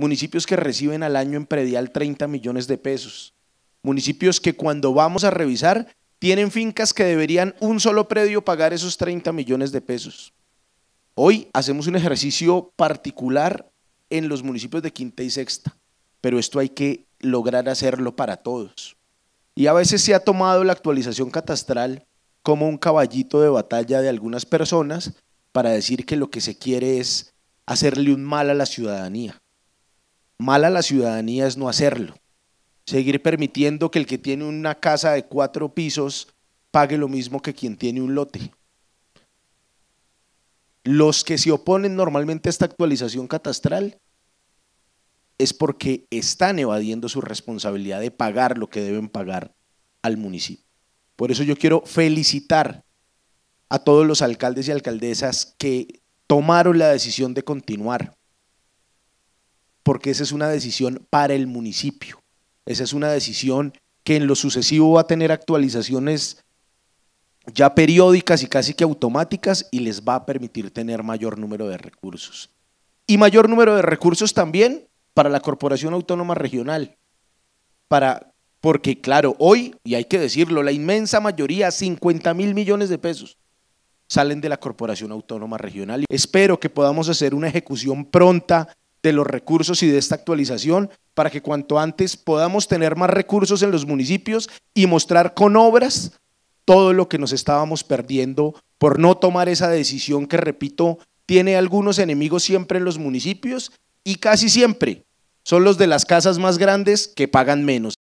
municipios que reciben al año en predial 30 millones de pesos, municipios que cuando vamos a revisar tienen fincas que deberían un solo predio pagar esos 30 millones de pesos. Hoy hacemos un ejercicio particular en los municipios de quinta y sexta, pero esto hay que lograr hacerlo para todos. Y a veces se ha tomado la actualización catastral como un caballito de batalla de algunas personas para decir que lo que se quiere es hacerle un mal a la ciudadanía. Mal a la ciudadanía es no hacerlo. Seguir permitiendo que el que tiene una casa de cuatro pisos pague lo mismo que quien tiene un lote. Los que se oponen normalmente a esta actualización catastral es porque están evadiendo su responsabilidad de pagar lo que deben pagar al municipio. Por eso yo quiero felicitar a todos los alcaldes y alcaldesas que tomaron la decisión de continuar porque esa es una decisión para el municipio. Esa es una decisión que en lo sucesivo va a tener actualizaciones ya periódicas y casi que automáticas y les va a permitir tener mayor número de recursos. Y mayor número de recursos también para la Corporación Autónoma Regional. Para, porque claro, hoy, y hay que decirlo, la inmensa mayoría, 50 mil millones de pesos, salen de la Corporación Autónoma Regional. Espero que podamos hacer una ejecución pronta de los recursos y de esta actualización para que cuanto antes podamos tener más recursos en los municipios y mostrar con obras todo lo que nos estábamos perdiendo por no tomar esa decisión que, repito, tiene algunos enemigos siempre en los municipios y casi siempre son los de las casas más grandes que pagan menos.